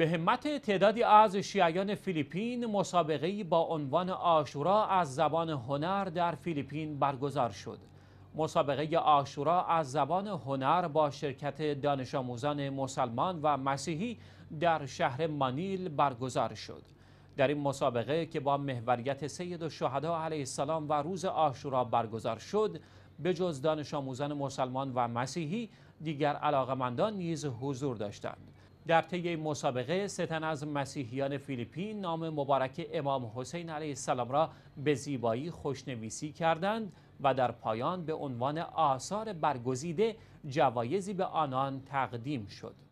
به همت تعدادی از شیعیان فیلیپین مسابقه با عنوان آشورا از زبان هنر در فیلیپین برگزار شد. مسابقه آشورا از زبان هنر با شرکت دانش آموزان مسلمان و مسیحی در شهر مانیل برگزار شد. در این مسابقه که با محوریت سید و علیه السلام و روز آشورا برگزار شد، به جز دانش آموزان مسلمان و مسیحی دیگر علاقمندان نیز حضور داشتند. در طی مسابقه ستن از مسیحیان فیلیپین نام مبارک امام حسین علیه السلام را به زیبایی خوشنویسی کردند و در پایان به عنوان آثار برگزیده جوایزی به آنان تقدیم شد.